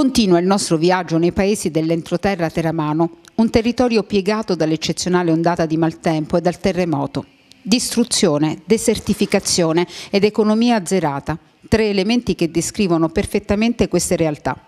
Continua il nostro viaggio nei paesi dell'entroterra teramano, un territorio piegato dall'eccezionale ondata di maltempo e dal terremoto. Distruzione, desertificazione ed economia azzerata, tre elementi che descrivono perfettamente queste realtà.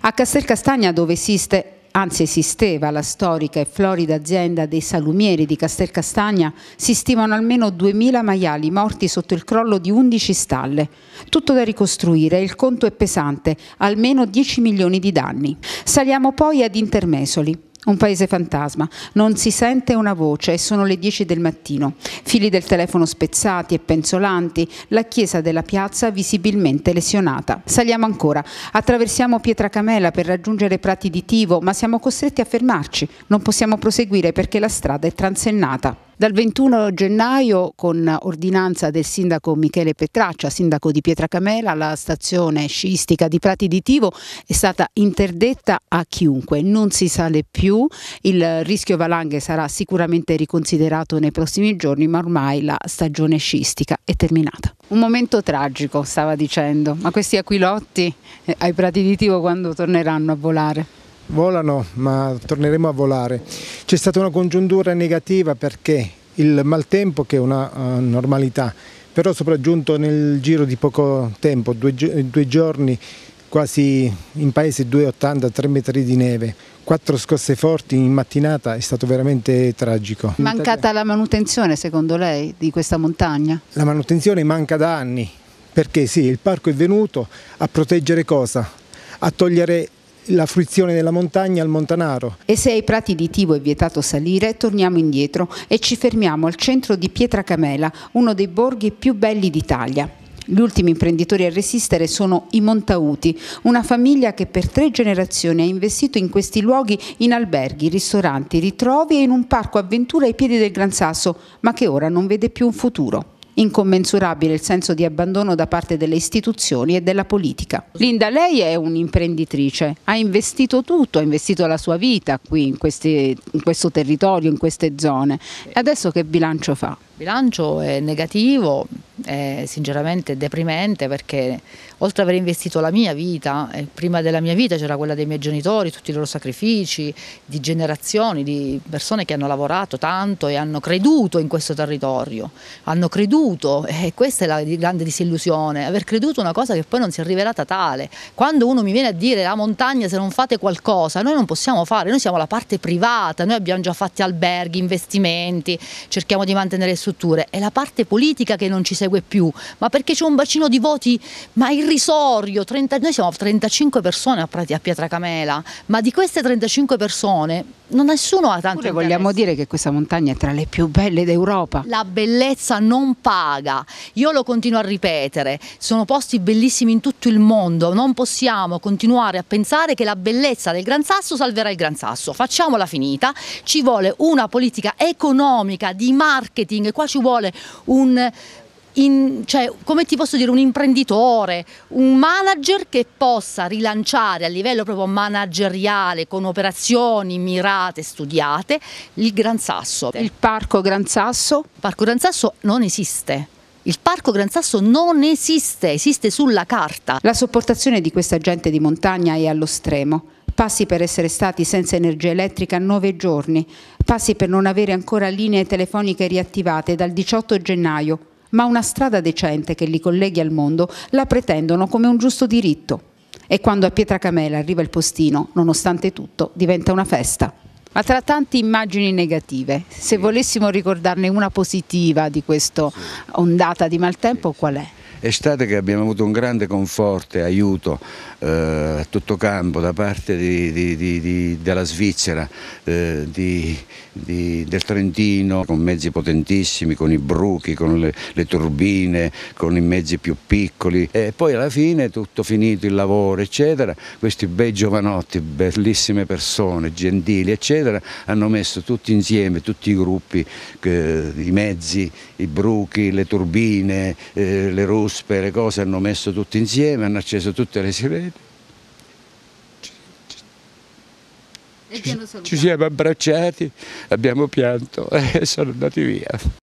A Castel Castagna, dove esiste anzi esisteva la storica e florida azienda dei salumieri di Castelcastagna, si stimano almeno 2000 maiali morti sotto il crollo di 11 stalle. Tutto da ricostruire, il conto è pesante, almeno 10 milioni di danni. Saliamo poi ad Intermesoli. Un paese fantasma, non si sente una voce e sono le 10 del mattino. Fili del telefono spezzati e penzolanti, la chiesa della piazza visibilmente lesionata. Saliamo ancora, attraversiamo Pietracamela per raggiungere Prati di Tivo, ma siamo costretti a fermarci. Non possiamo proseguire perché la strada è transennata. Dal 21 gennaio, con ordinanza del sindaco Michele Petraccia, sindaco di Pietracamela, la stazione sciistica di Prati di Tivo è stata interdetta a chiunque, non si sale più, il rischio valanghe sarà sicuramente riconsiderato nei prossimi giorni, ma ormai la stagione sciistica è terminata. Un momento tragico, stava dicendo, ma questi aquilotti eh, ai Prati di Tivo quando torneranno a volare? Volano, ma torneremo a volare. C'è stata una congiuntura negativa perché il maltempo, che è una uh, normalità, però sopraggiunto nel giro di poco tempo, due, due giorni, quasi in paese 2,80-3 metri di neve, quattro scosse forti in mattinata è stato veramente tragico. Mancata la manutenzione secondo lei di questa montagna? La manutenzione manca da anni, perché sì, il parco è venuto a proteggere cosa? A togliere la fruizione della montagna al Montanaro. E se ai prati di Tivo è vietato salire, torniamo indietro e ci fermiamo al centro di Pietra Camela, uno dei borghi più belli d'Italia. Gli ultimi imprenditori a resistere sono i Montauti, una famiglia che per tre generazioni ha investito in questi luoghi in alberghi, ristoranti, ritrovi e in un parco avventura ai piedi del Gran Sasso, ma che ora non vede più un futuro incommensurabile il senso di abbandono da parte delle istituzioni e della politica. Linda, lei è un'imprenditrice, ha investito tutto, ha investito la sua vita qui in, questi, in questo territorio, in queste zone. Adesso che bilancio fa? Il bilancio è negativo, è sinceramente deprimente perché oltre ad aver investito la mia vita, eh, prima della mia vita c'era quella dei miei genitori, tutti i loro sacrifici, di generazioni, di persone che hanno lavorato tanto e hanno creduto in questo territorio, hanno creduto e questa è la grande disillusione, aver creduto una cosa che poi non si è rivelata tale. Quando uno mi viene a dire la montagna se non fate qualcosa, noi non possiamo fare, noi siamo la parte privata, noi abbiamo già fatti alberghi, investimenti, cerchiamo di mantenere il infrastrutture, è la parte politica che non ci segue più, ma perché c'è un bacino di voti ma irrisorio, 30, noi siamo 35 persone a, Prati, a Pietracamela, ma di queste 35 persone non nessuno ha tanto Pure interesse. vogliamo dire che questa montagna è tra le più belle d'Europa. La bellezza non paga, io lo continuo a ripetere, sono posti bellissimi in tutto il mondo, non possiamo continuare a pensare che la bellezza del Gran Sasso salverà il Gran Sasso, facciamola finita, ci vuole una politica economica di marketing qua ci vuole un, in, cioè, come ti posso dire, un imprenditore, un manager che possa rilanciare a livello proprio manageriale con operazioni mirate, studiate, il Gran Sasso. Il Parco Gran Sasso? Il Parco Gran Sasso non esiste. Il Parco Gran Sasso non esiste, esiste sulla carta. La sopportazione di questa gente di montagna è allo stremo passi per essere stati senza energia elettrica nove giorni, passi per non avere ancora linee telefoniche riattivate dal 18 gennaio, ma una strada decente che li colleghi al mondo la pretendono come un giusto diritto. E quando a Pietracamela arriva il postino, nonostante tutto, diventa una festa. Ma tra tante immagini negative, se volessimo ricordarne una positiva di questa ondata di maltempo, qual è? estate che abbiamo avuto un grande conforto e aiuto eh, a tutto campo da parte di, di, di, della Svizzera, eh, del Trentino, con mezzi potentissimi, con i bruchi, con le, le turbine, con i mezzi più piccoli e poi alla fine tutto finito il lavoro eccetera, questi bei giovanotti, bellissime persone, gentili eccetera, hanno messo tutti insieme, tutti i gruppi, eh, i mezzi, i bruchi, le turbine, eh, le russe, ruspe, le cose hanno messo tutte insieme, hanno acceso tutte le sirene. Ci, ci siamo abbracciati, abbiamo pianto e sono andati via.